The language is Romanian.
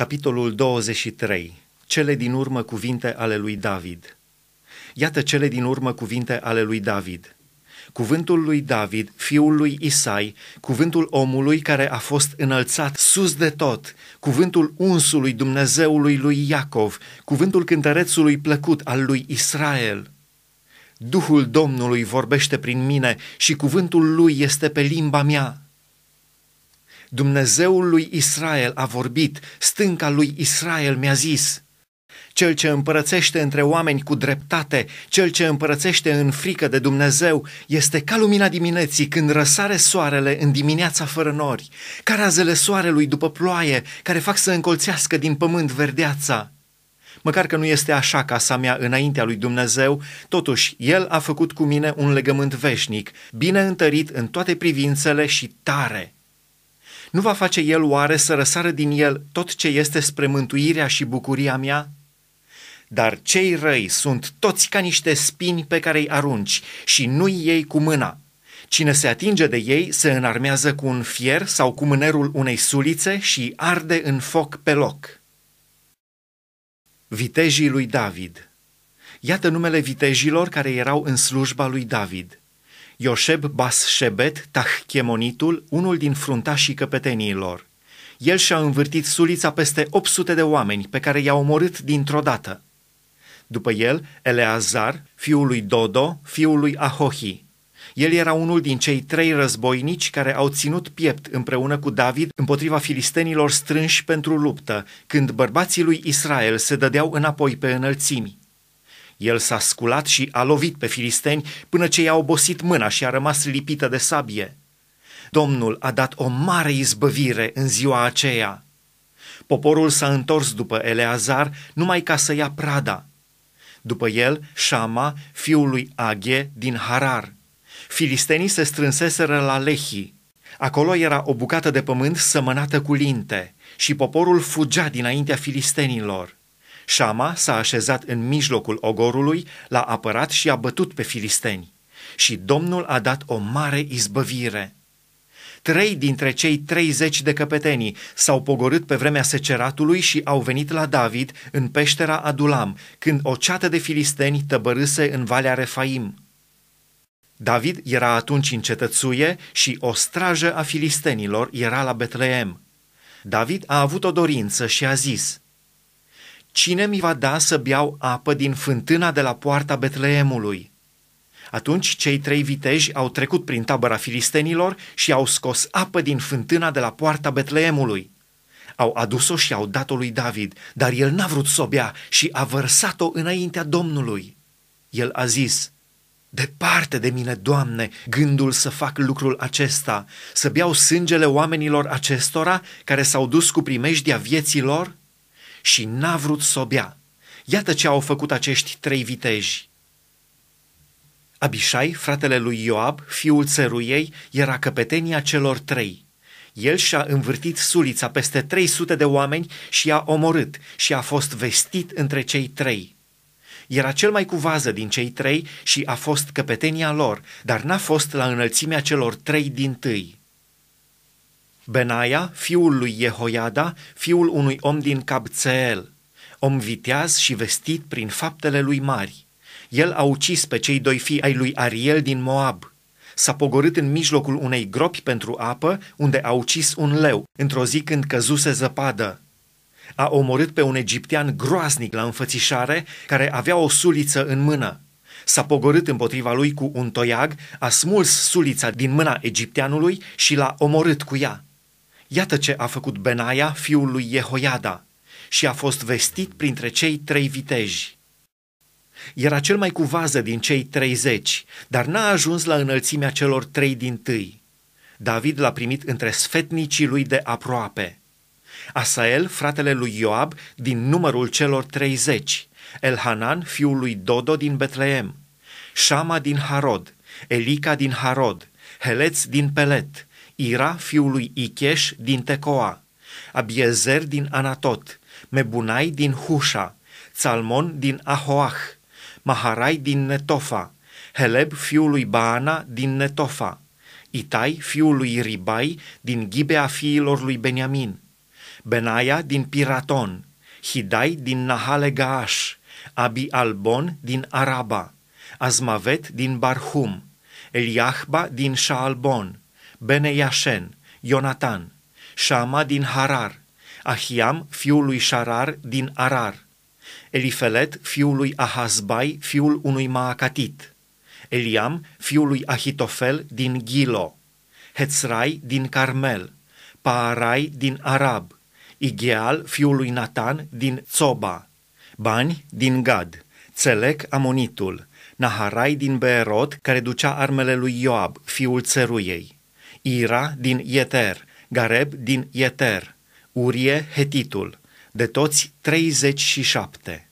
Capitolul 23. Cele din urmă cuvinte ale lui David. Iată cele din urmă cuvinte ale lui David. Cuvântul lui David, fiul lui Isai, cuvântul omului care a fost înălțat sus de tot, cuvântul unsului Dumnezeului lui Iacov, cuvântul cântărețului plăcut al lui Israel. Duhul Domnului vorbește prin mine și cuvântul lui este pe limba mea. Dumnezeul lui Israel a vorbit, stânca lui Israel mi-a zis. Cel ce împărățește între oameni cu dreptate, cel ce împărățește în frică de Dumnezeu, este ca lumina dimineții când răsare soarele în dimineața fără nori, ca razele soarelui după ploaie, care fac să încolțească din pământ verdeața. Măcar că nu este așa casa mea înaintea lui Dumnezeu, totuși El a făcut cu mine un legământ veșnic, bine întărit în toate privințele și tare. Nu va face El oare să răsară din el tot ce este spre mântuirea și bucuria mea? Dar cei răi sunt toți ca niște spini pe care îi arunci și nu-i ei cu mâna. Cine se atinge de ei se înarmează cu un fier sau cu mânerul unei sulițe și arde în foc pe loc. Vitejii lui David Iată numele vitejilor care erau în slujba lui David bas Shebet Tahchemonitul, unul din fruntașii căpeteniilor. El și-a învârtit sulița peste 800 de oameni pe care i-a omorât dintr-o dată. După el, Eleazar, fiul lui Dodo, fiul lui Ahohi. El era unul din cei trei războinici care au ținut piept împreună cu David împotriva filistenilor strânși pentru luptă, când bărbații lui Israel se dădeau înapoi pe înălțimi. El s-a sculat și a lovit pe filisteni până ce i-a obosit mâna și a rămas lipită de sabie. Domnul a dat o mare izbăvire în ziua aceea. Poporul s-a întors după Eleazar numai ca să ia prada. După el, Shama, fiul lui Aghe din Harar. Filistenii se strânseseră la Lehi. Acolo era o bucată de pământ sămănată cu linte și poporul fugea dinaintea filistenilor. Șama s-a așezat în mijlocul ogorului, l-a apărat și a bătut pe filisteni. Și Domnul a dat o mare izbăvire. Trei dintre cei treizeci de căpetenii s-au pogorât pe vremea seceratului și au venit la David în peștera Adulam, când o ceată de filisteni tăbărâse în Valea Refaim. David era atunci în cetățuie și o strajă a filistenilor era la Betleem. David a avut o dorință și a zis – Cine mi va da să beau apă din fântâna de la poarta Betleemului? Atunci cei trei viteji au trecut prin tabăra filistenilor și au scos apă din fântâna de la poarta Betleemului. Au adus-o și au dat-o lui David, dar el n-a vrut să o bea și a vărsat-o înaintea Domnului. El a zis, Departe de mine, Doamne, gândul să fac lucrul acesta, să beau sângele oamenilor acestora care s-au dus cu primejdia vieții lor? și n-a vrut să o bea. Iată ce au făcut acești trei viteji. Abishai, fratele lui Ioab, fiul țăruiei, era căpetenia celor trei. El și-a învârtit sulița peste 300 de oameni și i-a omorât și a fost vestit între cei trei. Era cel mai cuvază din cei trei și a fost căpetenia lor, dar n-a fost la înălțimea celor trei din tâi. Benaia, fiul lui Jehoiada, fiul unui om din Cabțeel, om viteaz și vestit prin faptele lui mari. El a ucis pe cei doi fii ai lui Ariel din Moab. S-a pogorât în mijlocul unei gropi pentru apă, unde a ucis un leu, într-o zi când căzuse zăpadă. A omorât pe un egiptean groaznic la înfățișare, care avea o suliță în mână. S-a pogorât împotriva lui cu un toiag, a smuls sulița din mâna egipteanului și l-a omorât cu ea. Iată ce a făcut Benaia, fiul lui Jehoiada, și a fost vestit printre cei trei viteji. Era cel mai cuvază din cei treizeci, dar n-a ajuns la înălțimea celor trei din tâi. David l-a primit între sfetnicii lui de aproape. Asael, fratele lui Ioab, din numărul celor treizeci, Elhanan, fiul lui Dodo din Betleem, Shama din Harod, Elica din Harod, Heleț din Pelet, Ira fiului Icheș din Tecoa, Abiezer din Anatot, Mebunai din Hușa, Salmon din Ahoah, Maharai din Netofa, Heleb fiului Baana din Netofa, Itai fiul lui Ribai din Gibea fiilor lui Beniamin, Benaia din Piraton, Hidai din Nahale Gaaș, Abi Albon din Araba, Azmavet din Barhum, Eliahba din Shaalbon, Bene Iașen, Ionatan, Shama din Harar, Ahiam, fiul lui Sharar din Arar, Elifelet, fiul lui Ahazbai, fiul unui Maacatit, Eliam, fiul lui Ahitofel din Gilo, Hețrai din Carmel, Paarai din Arab, Igeal, fiul lui Natan din Zoba, Bani din Gad, Țelec Amonitul, Naharai din Beerot, care ducea armele lui Ioab, fiul țeruiei, Ira din Ieter, Gareb din Ieter, Urie Hetitul, de toți 37.